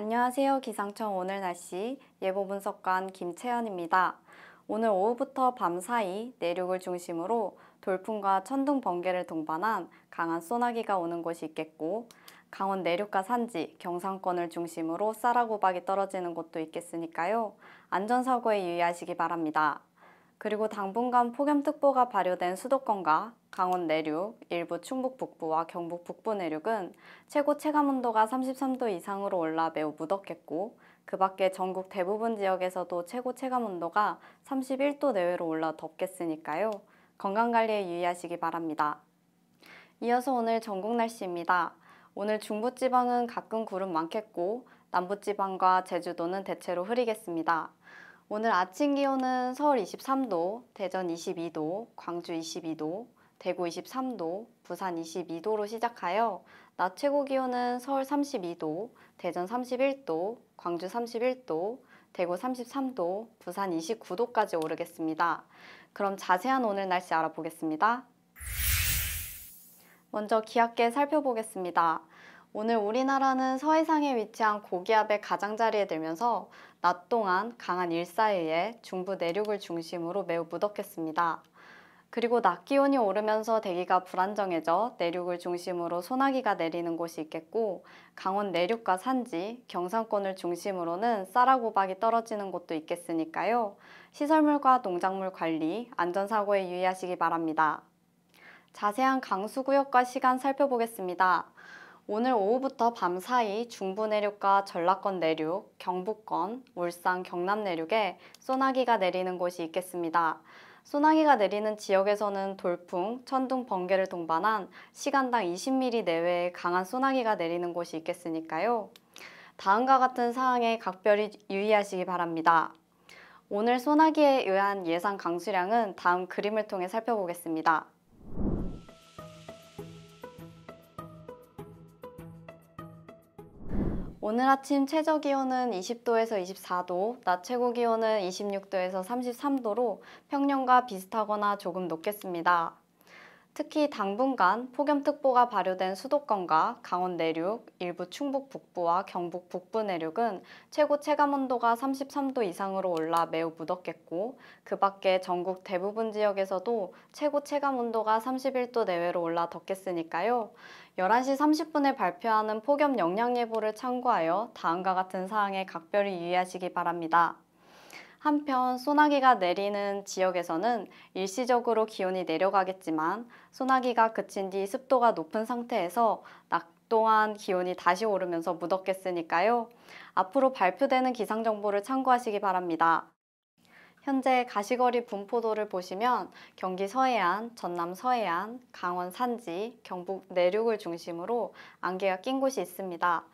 안녕하세요. 기상청 오늘 날씨 예보 분석관 김채연입니다. 오늘 오후부터 밤 사이 내륙을 중심으로 돌풍과 천둥 번개를 동반한 강한 소나기가 오는 곳이 있겠고 강원 내륙과 산지, 경상권을 중심으로 쌀하고박이 떨어지는 곳도 있겠으니까요. 안전사고에 유의하시기 바랍니다. 그리고 당분간 폭염특보가 발효된 수도권과 강원 내륙, 일부 충북 북부와 경북 북부 내륙은 최고 체감온도가 33도 이상으로 올라 매우 무덥겠고 그 밖에 전국 대부분 지역에서도 최고 체감온도가 31도 내외로 올라 덥겠으니까요. 건강관리에 유의하시기 바랍니다. 이어서 오늘 전국 날씨입니다. 오늘 중부지방은 가끔 구름 많겠고 남부지방과 제주도는 대체로 흐리겠습니다. 오늘 아침 기온은 서울 23도, 대전 22도, 광주 22도, 대구 23도, 부산 22도로 시작하여 낮 최고 기온은 서울 32도, 대전 31도, 광주 31도, 대구 33도, 부산 29도까지 오르겠습니다. 그럼 자세한 오늘 날씨 알아보겠습니다. 먼저 기압계 살펴보겠습니다. 오늘 우리나라는 서해상에 위치한 고기압의 가장자리에 들면서 낮 동안 강한 일사에 중부 내륙을 중심으로 매우 무덥겠습니다. 그리고 낮 기온이 오르면서 대기가 불안정해져 내륙을 중심으로 소나기가 내리는 곳이 있겠고 강원 내륙과 산지, 경상권을 중심으로는 쌀하고박이 떨어지는 곳도 있겠으니까요. 시설물과 농작물 관리, 안전사고에 유의하시기 바랍니다. 자세한 강수구역과 시간 살펴보겠습니다. 오늘 오후부터 밤 사이 중부 내륙과 전라권 내륙, 경북권, 울산, 경남 내륙에 소나기가 내리는 곳이 있겠습니다. 소나기가 내리는 지역에서는 돌풍, 천둥, 번개를 동반한 시간당 20mm 내외의 강한 소나기가 내리는 곳이 있겠으니까요. 다음과 같은 사항에 각별히 유의하시기 바랍니다. 오늘 소나기에 의한 예상 강수량은 다음 그림을 통해 살펴보겠습니다. 오늘 아침 최저 기온은 20도에서 24도, 낮 최고 기온은 26도에서 33도로 평년과 비슷하거나 조금 높겠습니다. 특히 당분간 폭염특보가 발효된 수도권과 강원 내륙, 일부 충북 북부와 경북 북부 내륙은 최고 체감온도가 33도 이상으로 올라 매우 무덥겠고 그 밖에 전국 대부분 지역에서도 최고 체감온도가 31도 내외로 올라 덥겠으니까요. 11시 30분에 발표하는 폭염 영향예보를 참고하여 다음과 같은 사항에 각별히 유의하시기 바랍니다. 한편 소나기가 내리는 지역에서는 일시적으로 기온이 내려가겠지만 소나기가 그친 뒤 습도가 높은 상태에서 낙 동안 기온이 다시 오르면서 무덥겠으니까요. 앞으로 발표되는 기상 정보를 참고하시기 바랍니다. 현재 가시거리 분포도를 보시면 경기 서해안, 전남 서해안, 강원 산지, 경북 내륙을 중심으로 안개가 낀 곳이 있습니다.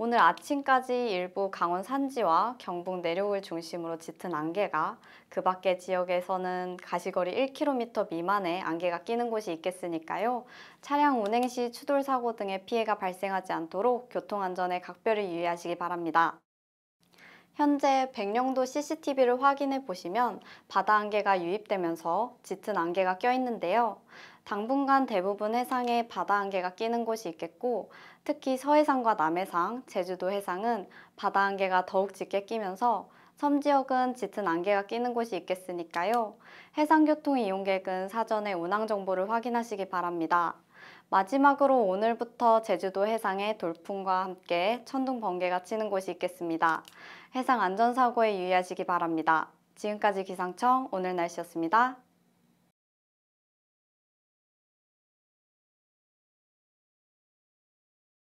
오늘 아침까지 일부 강원 산지와 경북 내륙을 중심으로 짙은 안개가 그 밖의 지역에서는 가시거리 1km 미만의 안개가 끼는 곳이 있겠으니까요. 차량 운행 시 추돌 사고 등의 피해가 발생하지 않도록 교통안전에 각별히 유의하시기 바랍니다. 현재 백령도 CCTV를 확인해 보시면 바다 안개가 유입되면서 짙은 안개가 껴있는데요. 당분간 대부분 해상에 바다 안개가 끼는 곳이 있겠고 특히 서해상과 남해상, 제주도 해상은 바다 안개가 더욱 짙게 끼면서 섬 지역은 짙은 안개가 끼는 곳이 있겠으니까요. 해상교통 이용객은 사전에 운항 정보를 확인하시기 바랍니다. 마지막으로 오늘부터 제주도 해상에 돌풍과 함께 천둥 번개가 치는 곳이 있겠습니다. 해상 안전사고에 유의하시기 바랍니다. 지금까지 기상청 오늘 날씨였습니다.